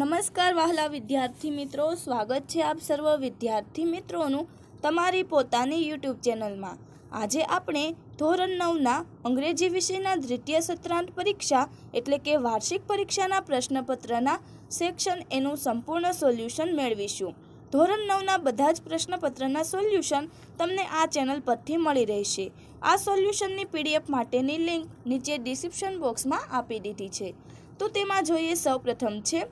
નમસ્કાર વહાલા વિદ્યાર્થી મિત્રો સ્વાગત છે આપ સર્વ વિદ્યાર્થી મિત્રોનું તમારી પોતાની યુટ્યુબ ચેનલમાં આજે આપણે ધોરણ નવના અંગ્રેજી વિષયના દ્વિતીય સત્રાંત પરીક્ષા એટલે કે વાર્ષિક પરીક્ષાના પ્રશ્નપત્રના સેક્શન એનું સંપૂર્ણ સોલ્યુશન મેળવીશું ધોરણ નવના બધા જ પ્રશ્નપત્રના સોલ્યુશન તમને આ ચેનલ પરથી મળી રહેશે આ સોલ્યુશનની પીડીએફ માટેની લિંક નીચે ડિસ્ક્રિપ્શન બોક્સમાં આપી દીધી છે તો તેમાં જોઈએ સૌપ્રથમ છે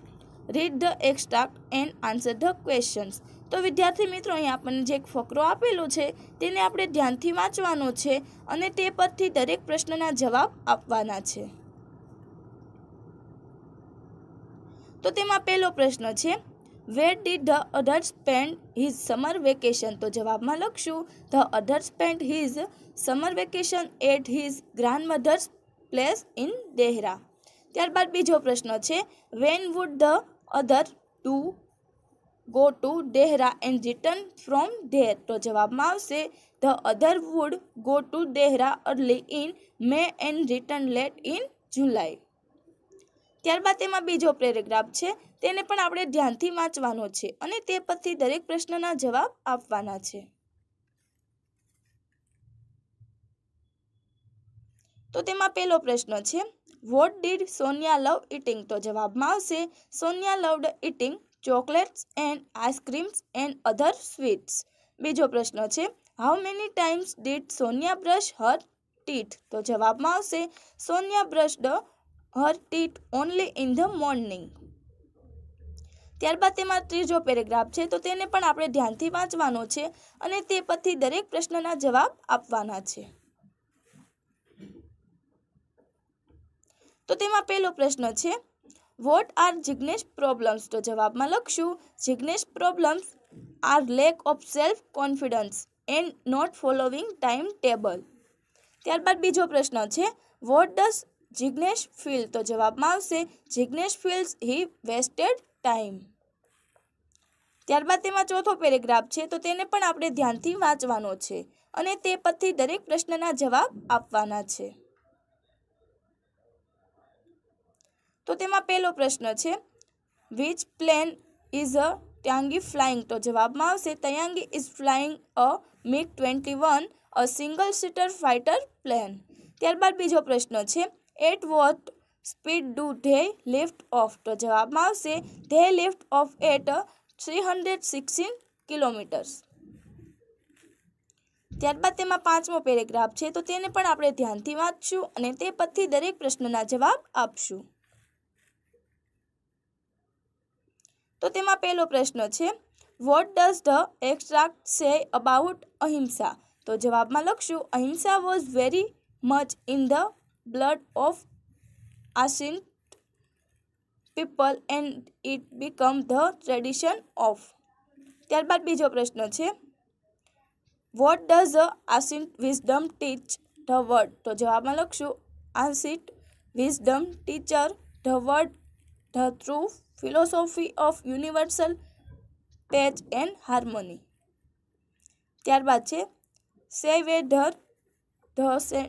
read the extract and answer the questions તો વિદ્યાર્થી મિત્રો અહીં આપણને જે એક ફકરો આપેલો છે તેને આપણે ધ્યાનથી વાંચવાનો છે અને તે પરથી દરેક પ્રશ્નના જવાબ આપવાના છે તો તેમાં પહેલો પ્રશ્ન છે where did the author spend his summer vacation તો જવાબમાં લખશું the author spend his summer vacation at his grandmother's place in Dehra ત્યારબાદ બીજો પ્રશ્ન છે when would the author to go to Dehra and return from there તો જવાબમાં આવશે the author would go to Dehra early in May and return late in July ત્યારબાદ તેમાં બીજો પેરેગ્રાફ છે તેને પણ આપણે ધ્યાનથી વાંચવાનો છે અને તે પરથી દરેક પ્રશ્નના જવાબ આપવાના છે તો તેમાં પહેલો પ્રશ્ન છે what did Sonia love eating તો જવાબમાં આવશે Sonia loved eating chocolates and ice creams and other sweets બીજો પ્રશ્ન છે how many times did Sonia brush her teeth તો જવાબમાં આવશે Sonia brushed her teeth only in the morning ત્યારબાદ તેમાં ત્રીજો પેરેગ્રાફ છે તો તેને પણ આપણે ધ્યાનથી વાંચવાનો છે અને તે પછી દરેક પ્રશ્નના જવાબ આપવાના છે તો તેમાં પહેલો પ્રશ્ન છે વોટ આર જિગ્નેશ પ્રોબ્લેમ્સ તો જવાબમાં લખશું Jignesh problems are lack of self confidence and not following time table ત્યારબાદ બીજો પ્રશ્ન છે વોટ ડઝ જિગ્નેશ ફીલ તો જવાબમાં આવશે Jignesh feels he wasted time ત્યારબાદ તેમાં ચોથો પેરેગ્રાફ છે તો તેને પણ આપણે ધ્યાનથી વાંચવાનો છે અને તે પછી દરેક પ્રશ્નના જવાબ આપવાના છે તો તેમાં પહેલો પ્રશ્ન છે વિચ પ્લેન ઇઝ અ ત્યાંગી ફ્લાઇંગ તો જવાબમાં આવશે તયાંગી is flying a MiG twenty one a single seater fighter plane ત્યારબાદ બીજો પ્રશ્ન છે at what speed do they lift off તો જવાબમાં આવશે they lift off at three hundred sixteen kilometres ત્યારબાદ તેમાં પાંચમો પેરેગ્રાફ છે તો તેને પણ આપણે ધ્યાનથી વાંચશું અને તે પછી દરેક પ્રશ્નના જવાબ આપશું તો તેમાં પહેલો પ્રશ્ન છે what does the extract say about ahimsa તો જવાબમાં લખશું ahimsa was very much in the blood of ancient people and it become the tradition of ત્યારબાદ બીજો પ્રશ્ન છે what does ancient wisdom teach the world તો જવાબમાં લખશું ancient wisdom teacher the world the true philosophy of universal peace and harmony ત્યારબાદ છે say whether the say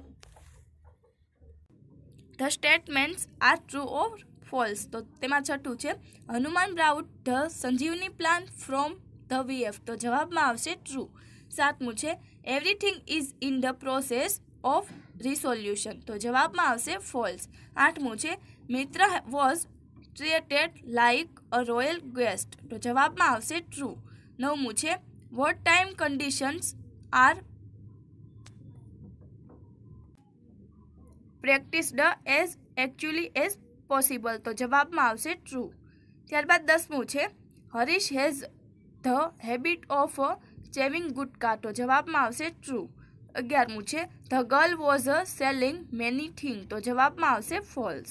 the statements are true or false તો તેમાં છઠ્ઠું છે Hanuman brought the sanjeevani plant from the વીએફ તો જવાબમાં આવશે ટ્રુ સાતમું છે everything is in the process of resolution તો જવાબમાં આવશે ફોલ્સ આઠમું છે Mitra was treated like a royal guest તો જવાબમાં આવશે ટ્રુ નવમું છે wartime conditions are practised as actually as possible તો જવાબમાં આવશે ટ્રુ ત્યારબાદ દસમું છે Harish has the habit of chewing gutka તો જવાબમાં આવશે ટ્રુ અગિયારમું છે the girl was selling many thing તો જવાબમાં આવશે ફોલ્સ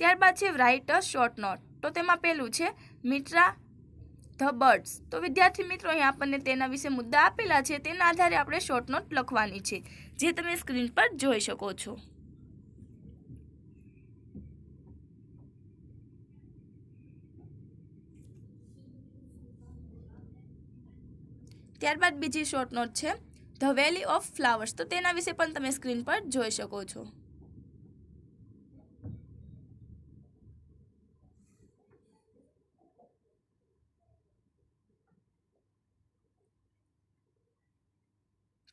ત્યારબાદ છે રાઇટ અ શોર્ટ નોટ તો તેમાં પહેલું છે મિત્રા ધ બર્ડ્સ તો વિદ્યાર્થી મિત્રો અહીં આપણને તેના વિશે મુદ્દા આપેલા છે તેના આધારે આપણે શોર્ટ નોટ લખવાની છે જે તમે સ્ક્રીન પર જોઈ શકો છો ત્યારબાદ બીજી શોર્ટ નોટ છે ધ વેલી ઓફ ફ્લાવર્સ તો તેના વિશે પણ તમે સ્ક્રીન પર જોઈ શકો છો